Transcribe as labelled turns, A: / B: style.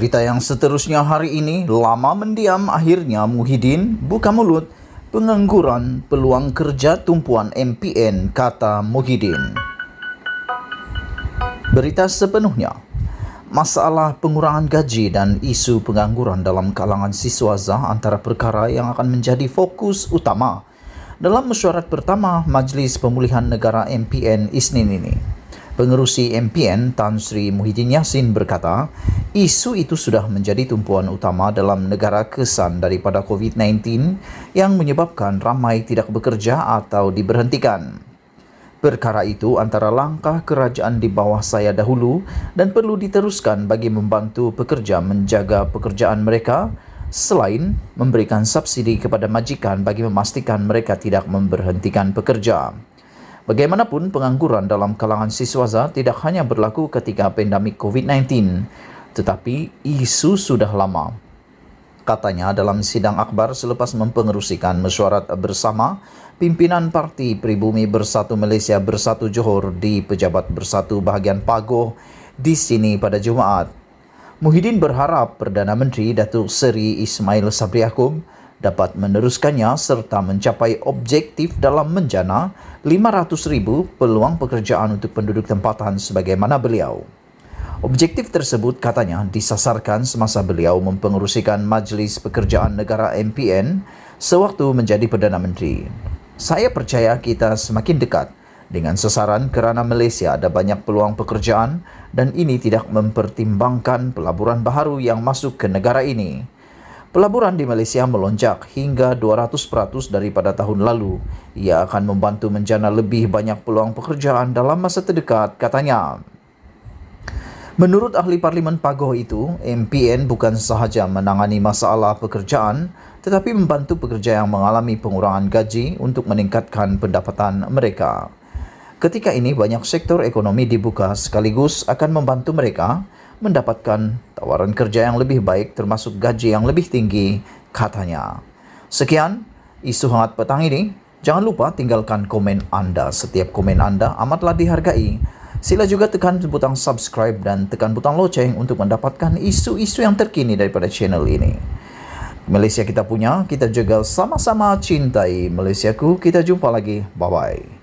A: Berita yang seterusnya hari ini, lama mendiam akhirnya Muhyiddin buka mulut pengangguran peluang kerja tumpuan MPN kata Muhyiddin. Berita sepenuhnya, masalah pengurangan gaji dan isu pengangguran dalam kalangan siswa ZAH antara perkara yang akan menjadi fokus utama dalam mesyuarat pertama Majlis Pemulihan Negara MPN Isnin ini. Pengerusi MPN Tan Sri Muhyiddin Yassin berkata, isu itu sudah menjadi tumpuan utama dalam negara kesan daripada COVID-19 yang menyebabkan ramai tidak bekerja atau diberhentikan. Perkara itu antara langkah kerajaan di bawah saya dahulu dan perlu diteruskan bagi membantu pekerja menjaga pekerjaan mereka selain memberikan subsidi kepada majikan bagi memastikan mereka tidak memberhentikan pekerja. Bagaimanapun, pengangguran dalam kalangan siswa ZA tidak hanya berlaku ketika pandemik COVID-19, tetapi isu sudah lama. Katanya dalam sidang akbar selepas mempengerusikan mesyuarat bersama, pimpinan parti pribumi bersatu Malaysia bersatu Johor di pejabat bersatu bahagian Pagoh di sini pada Jumaat. Muhyiddin berharap Perdana Menteri Datuk Seri Ismail Sabri Akum dapat meneruskannya serta mencapai objektif dalam menjana 500,000 peluang pekerjaan untuk penduduk tempatan sebagaimana beliau. Objektif tersebut katanya disasarkan semasa beliau mempengerusikan Majlis Pekerjaan Negara MPN sewaktu menjadi Perdana Menteri. Saya percaya kita semakin dekat dengan sasaran kerana Malaysia ada banyak peluang pekerjaan dan ini tidak mempertimbangkan pelaburan baharu yang masuk ke negara ini pelaburan di Malaysia melonjak hingga 200% daripada tahun lalu. Ia akan membantu menjana lebih banyak peluang pekerjaan dalam masa terdekat, katanya. Menurut ahli parlimen Pagoh itu, MPN bukan sahaja menangani masalah pekerjaan tetapi membantu pekerja yang mengalami pengurangan gaji untuk meningkatkan pendapatan mereka. Ketika ini banyak sektor ekonomi dibuka sekaligus akan membantu mereka mendapatkan tawaran kerja yang lebih baik termasuk gaji yang lebih tinggi, katanya. Sekian isu hangat petang ini. Jangan lupa tinggalkan komen anda. Setiap komen anda amatlah dihargai. Sila juga tekan butang subscribe dan tekan butang loceng untuk mendapatkan isu-isu yang terkini daripada channel ini. Malaysia kita punya, kita jaga sama-sama cintai Malaysiaku. Kita jumpa lagi. Bye-bye.